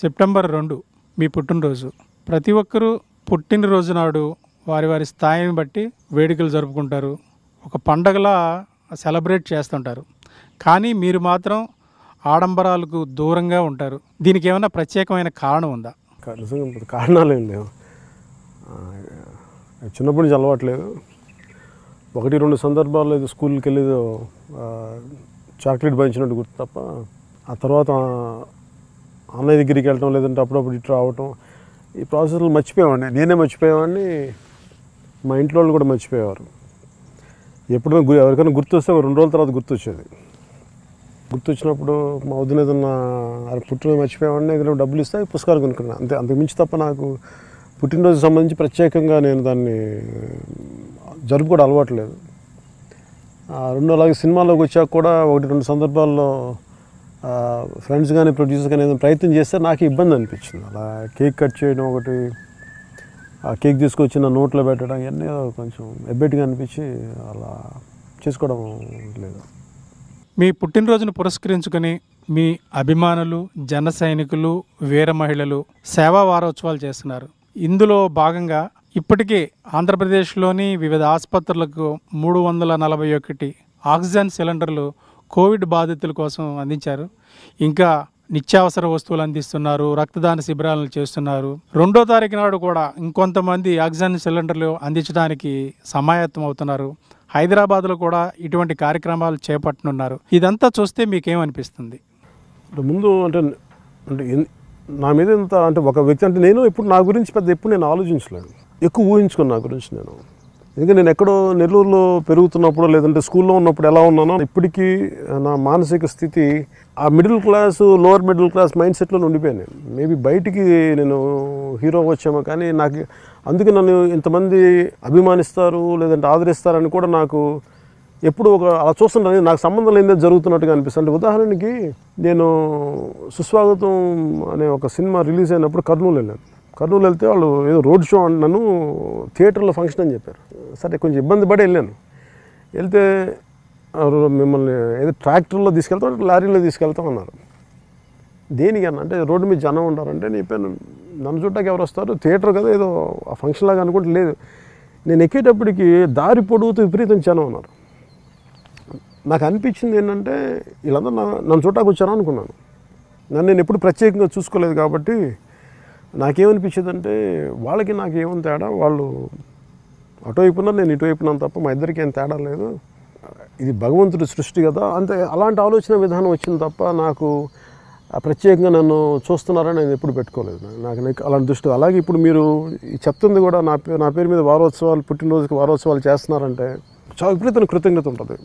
September రెండు మీ పుట్టినరోజు ప్రతి ఒక్కరూ పుట్టినరోజు నాడు వారి వారి స్థాయిని బట్టి వేడుకలు జరుపుకుంటారు ఒక పండగలా సెలబ్రేట్ చేస్తుంటారు కానీ మీరు మాత్రం ఆడంబరాలకు దూరంగా ఉంటారు దీనికి ఏమైనా ప్రత్యేకమైన కారణం ఉందా కారణాలు చిన్నప్పుడు లేవు అలవాట్లేదు ఒకటి రెండు సందర్భాల్లో ఏదో స్కూల్కి వెళ్ళేదో చాక్లెట్ పంచినట్టు గుర్తు తప్ప ఆ తర్వాత ఆన్లైన్ దగ్గరికి వెళ్ళటం లేదంటే అప్పుడప్పుడు ఇటు రావటం ఈ ప్రాసెస్లు మర్చిపోయేవాడిని నేనే మర్చిపోయేవాడిని మా ఇంట్లో వాళ్ళు కూడా మర్చిపోయేవారు ఎప్పుడైనా ఎవరికైనా గుర్తొస్తే రెండు రోజుల తర్వాత గుర్తొచ్చేది గుర్తొచ్చినప్పుడు మా వదిన ఏదన్నా పుట్టినరోజు మర్చిపోయేవాడిని ఏదైనా డబ్బులు ఇస్తే పుస్తకాలు కొనుక్కున్నాను అంతే అంతకు మించి తప్ప నాకు పుట్టినరోజు సంబంధించి ప్రత్యేకంగా నేను దాన్ని జరుపుకోవడం లేదు రెండు అలాగే సినిమాలోకి వచ్చాక కూడా ఒకటి రెండు సందర్భాల్లో ఫ్రెండ్స్ కానీ ప్రొడ్యూసర్స్ కానీ ఏదైనా ప్రయత్నం చేస్తే నాకు ఇబ్బంది అనిపించింది అలా కేక్ కట్ చేయడం ఒకటి ఆ కేక్ తీసుకొచ్చి నా నోట్లో పెట్టడం ఇవన్నీ కొంచెం ఎబ్బెట్టుగా అనిపించి అలా చేసుకోవడం లేదు మీ పుట్టినరోజును పురస్కరించుకొని మీ అభిమానులు జన సైనికులు వీర మహిళలు సేవా వారోత్సవాలు చేస్తున్నారు ఇందులో భాగంగా ఇప్పటికే ఆంధ్రప్రదేశ్లోని వివిధ ఆసుపత్రులకు మూడు వందల నలభై ఒకటి ఆక్సిజన్ సిలిండర్లు కోవిడ్ బాధితుల కోసం అందించారు ఇంకా నిత్యావసర వస్తువులు అందిస్తున్నారు రక్తదాన శిబిరాలను చేస్తున్నారు రెండో తారీఖు నాడు కూడా ఇంకొంతమంది ఆక్సిజన్ సిలిండర్లు అందించడానికి సమాయత్తం అవుతున్నారు హైదరాబాద్లో కూడా ఇటువంటి కార్యక్రమాలు చేపట్టనున్నారు ఇదంతా చూస్తే మీకేమనిపిస్తుంది ముందు అంటే అంటే నా మీద ఇంత అంటే ఒక వ్యక్తి అంటే నేను ఇప్పుడు నా గురించి పెద్ద ఎప్పుడు నేను ఆలోచించలేదు ఎక్కువ ఊహించుకున్నా నా గురించి నేను ఎందుకంటే నేను ఎక్కడో నెల్లూరులో పెరుగుతున్నప్పుడు లేదంటే స్కూల్లో ఉన్నప్పుడు ఎలా ఉన్నానో ఇప్పటికీ నా మానసిక స్థితి ఆ middle class lower middle class mind సెట్లో ఉండిపోయాను మేబీ బయటికి నేను హీరో వచ్చామో కానీ నాకు అందుకే నన్ను ఇంతమంది అభిమానిస్తారు లేదంటే ఆదరిస్తారని కూడా నాకు ఎప్పుడు ఒక అలా చూస్తుంటే నాకు సంబంధం లేనిదే జరుగుతున్నట్టుగా అనిపిస్తుంది ఉదాహరణకి నేను సుస్వాగతం అనే ఒక సినిమా రిలీజ్ అయినప్పుడు కర్నూలు వెళ్ళాను కర్నూలు వెళ్తే వాళ్ళు ఏదో రోడ్ షో అంటున్నాను థియేటర్లో ఫంక్షన్ అని చెప్పారు సరే కొంచెం ఇబ్బంది పడి వెళ్ళాను వెళ్తే మిమ్మల్ని ఏదో ట్రాక్టర్లో తీసుకెళ్తాం లారీలో తీసుకెళ్తాం అన్నారు దేనికన్నా అంటే రోడ్డు మీద జనం ఉండారంటే నేను చెప్పాను నన్ను చుట్టాకి ఎవరు వస్తారు థియేటర్ కదా ఏదో ఆ ఫంక్షన్ లాగా అనుకుంటే లేదు నేను ఎక్కేటప్పటికి దారి పొడుగుతూ విపరీతం జనం ఉన్నారు నాకు అనిపించింది ఏంటంటే వీళ్ళందరూ నన్ను చుట్టాకు వచ్చాను అనుకున్నాను నన్ను నేను ఎప్పుడు ప్రత్యేకంగా చూసుకోలేదు కాబట్టి నాకేమనిపించేది అంటే వాళ్ళకి నాకేమని తేడా వాళ్ళు అటువైపు నేను ఇటువైపు తప్ప మా ఇద్దరికి ఏం తేడా లేదు ఇది భగవంతుడి సృష్టి కదా అంతే అలాంటి ఆలోచన విధానం వచ్చింది తప్ప నాకు ప్రత్యేకంగా నన్ను చూస్తున్నారని నేను ఎప్పుడు పెట్టుకోలేదు నాకు అలాంటి దృష్టి అలాగే ఇప్పుడు మీరు చెప్తుంది కూడా నా నా పేరు మీద వారోత్సవాలు పుట్టినరోజుకి వారోత్సవాలు చేస్తున్నారంటే చాలా విపరీతమైన కృతజ్ఞత ఉంటుంది